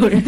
有人。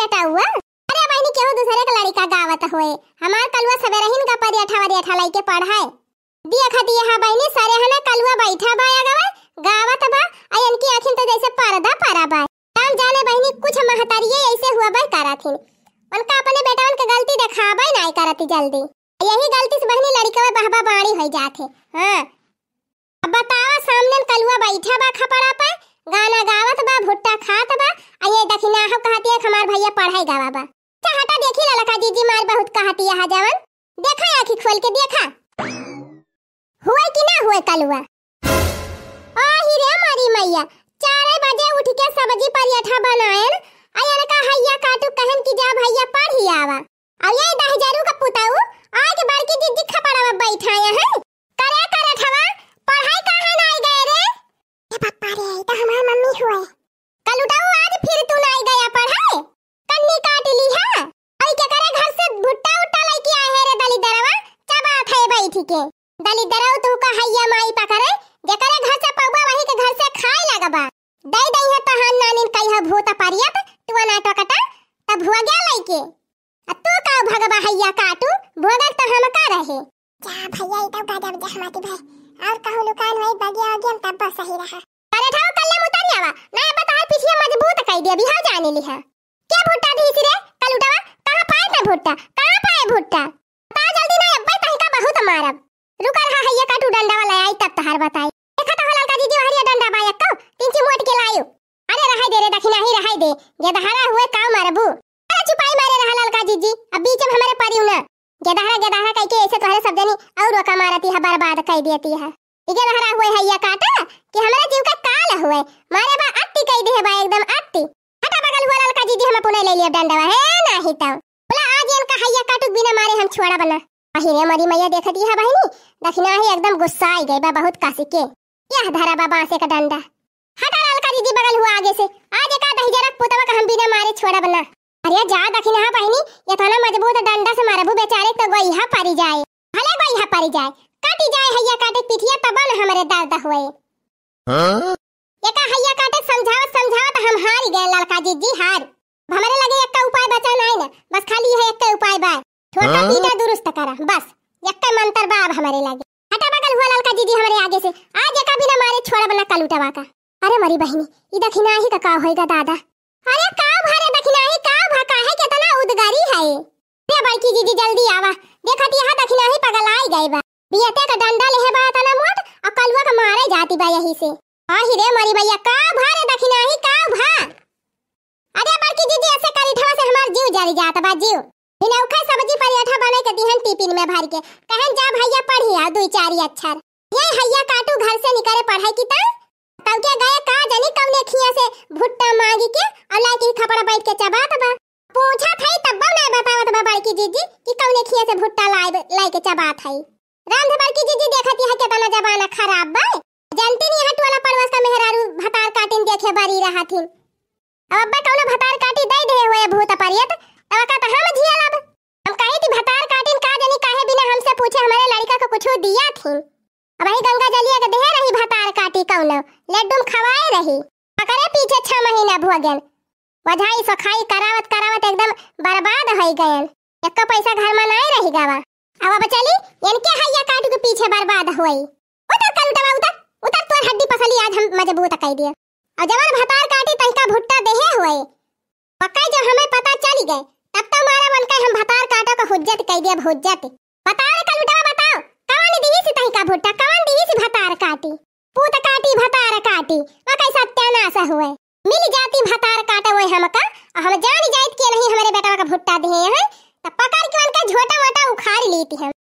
बेटा हुआ अरे भाई ने केहू दूसरे के लड़का गावत होए हमार कलवा सबे रहिन का पर अठा वरी अठा लाई के पढ़ाए दिया खाती यहां भाई ने सारे हने कलवा बैठा भाया गवा गावत बा आ इनकी आखिन तो जैसे पर्दा परा बा हम जाने बहनी कुछ महतारिए ऐसे हुआ बा कराथिन उनका अपने बेटावन के गलती देखाबे नहीं करती जल्दी यही गलती से बहनी लड़का में बहबा बाणी हो जाते हां अब बतावा सामने कलुआ बैठा बा खपड़ा पर गाना गा आएगा बाबा चाहता देखी ललका दीदी माल बहुत कहती है हाँ जवन देखा आंखी खोल के देखा हुए कि ना हुए कलुआ आ ही रे मारी मैया चार बजे उठ के सब्जी पराठा बनाएन अयन का हैया काटू कहन कि जा भैया पढ़ ही आवा आ ये दहजारू का पुताऊ आज बड़की दीदी खपड़ावा बैठाया है करौ तुमका तो हैया माई पकड़े जेकरे घर से पौवा वही के घर से खाए लगबा दई दई है तहान तो नानिन कहिया भूत परियत तुआ कटा तब हुआ गया लइके आ तू का भगवा हैया काटू भोगल त तो हम का रहे जा भैया ई तो गजब जहमती भाई और कहू दुकान वही बगिया गेम तब बस सही रहा अरे ठाव कल्ले मुतरियावा मैं बता पिछिया मजबूत कई दे बिहाव जाने ली है क्या भुट्टा दी सिरे कल उठावा कहां पाए ना भुट्टा कहां पाए भुट्टा बता जल्दी ना अब्बा कहीं का बहुत मारब रुका रहा है ये काटू डंडा वाला आई तब तहार बताई देखा तो लड़का दीदी हरिया डंडा बायक को ची मोट के लायो अरे रहा दे रे दखिना ही रहा दे ये गदहरा हुए का मारबू अरे छुपाई मारे रहा लड़का दीदी अब बीच में हमारे परियो ना ये गदहरा कह के ऐसे तोहरे सब जनी और रोका मारती है बर्बाद कर देती है इगे रहरा हुए है ये काटा कि हमारे जीव का काल हुए मारे बा अट्टी कह दे है बा एकदम अट्टी हटा बगल हुआ लड़का दीदी हम पुणे ले लिए डंडा है नहीं तो बोला आज इनका हैया काटुक बिना मारे हम छोड़ा बना हिरे मरी मैया देखत यह बहिनी दखना ही एकदम गुस्सा आई गई बा बहुत कासी के यह धरा बाबा से का डंडा हटा लाल का दीदी बगल हुआ आगे से आज का दही जरा पुतवा का हम बिना मारे छोड़ा बना अरे जा दखना बहिनी ये थाना मजबूत डंडा से मारबू बेचारे तो गोईहा पारी जाए भले गोईहा पारी जाए काटी जाए हैया काटे पिठिया तब न हमरे दर्द होए हाँ? एका हैया काटे समझाओ करा बस यक्का तो मंत्र बा अब हमारे लागे हटा बगल हुआ ललका दीदी हमारे आगे से आज एक बिना मारे छोड़ा बना कल उठावा का अरे मरी बहिनी ई दखिना ही का का होएगा दादा अरे का भरे दखिना ही का भका है कितना उद्गारी है रे भाई की दीदी जल्दी आवा देखत तो यहां दखिना ही पगल आई गई बा बियते का डंडा लेहे बा तना मोट और कलवा का मारे जाती बा यही से आही रे मरी भैया का भरे दखिना ही का भा अरे बाकी दीदी ऐसे करी ठवा से हमार जीव जारी जात बा जीव बिनौखा सब्जी पराठा बने के दिहन टिफिन में भर के कहन जा भैया पढ़ी आ दो चार अक्षर ये हैया काटू घर से निकले पढ़ाई की ता के गए का जनी कवने लेखिया से भुट्टा मांगी के और लाइकिन खपड़ा बैठ के चबा दबा पूछा थई तब ना बतावत बा बड़की जीजी की कवने लेखिया से भुट्टा लाए लाए के चबा थई राम बड़की जीजी देखत है कितना जबाना खराब बा जानते नहीं हट वाला परवास का मेहरारू भतार काटिन देखे बारी रहा थी अब अब्बा कौन भतार काटी दे दे होए भूत परियत अब का हम झियल अब हम कहे थी भतार काटिन का जनी काहे बिना हमसे पूछे हमारे लड़का को कुछ दिया थी अब ही गंगा जलिया के देह रही भतार काटी कौनो लड्डू खवाए रही पकड़े पीछे 6 महीना भुआ गेल वधाई सखाई करावत करावत एकदम बर्बाद होई गेल एक का पैसा घर में नहीं रही गावा अब अब चली इनके हैया काट के पीछे बर्बाद होई उतर कल उतर उतर उतर तोर हड्डी पसली आज हम मजबूत कई दिए और जवान भतार काटी तहका भुट्टा देहे होए पक्का जो हमें पता चल गए हम भतार काटा का हुज्जत कह दिया हुज्जत बतार का लुटावा बताओ कवन दिही से तही का भुट्टा कवन दिही से भतार काटी पूत काटी भतार काटी वा कई सत्यानाश हुए मिल जाती भतार काटा वो हमका और हम जान जाइत के नहीं हमारे बेटा का भुट्टा दे हैं त तो पकड़ के उनका झोटा मोटा उखाड़ लेती हम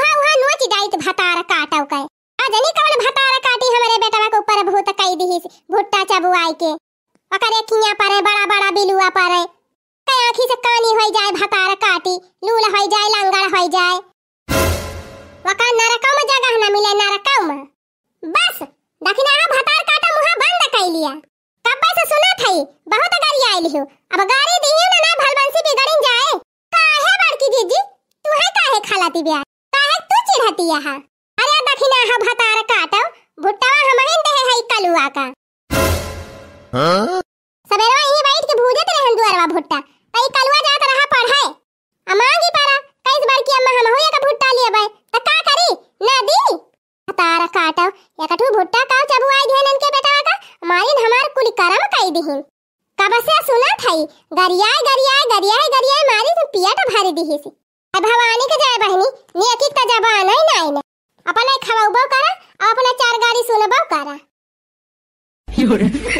वहां वहां नोच जाइत भतार काटा का अजनी कवन भतार काटी हमारे बेटा के ऊपर भूत कह दिही भुट्टा चबुआई के अकरे किया परे बड़ा बड़ा बिलुआ परे आखी से कानी होई जाए भकार काटी लूल होई जाए लंगड़ होई जाए वका नरका में जगह ना मिले नरका में बस दखिना हा भतार काटा मुहा बंद कर लिया कब्बे से सुना थई बहुत गाड़ी आई लियो अब गाड़ी दियो ना ना भलबंसी बिगड़िन जाए काहे बड़की जीजी तू है काहे खालाती ब्याह काहे तू चिढ़ती यहां अरे दखिना हा भतार काटा कई दिहिन काबा से सुनत हई गरियाए गरियाए गरियाए गरियाए मारी तो पिया तो भारी दिही से अब भवानी के जाए बहनी ने अकिक का जाबा आना ही ना आईना अपन एक खवाऊबो करा और अपना चार गाड़ी सुनबो करा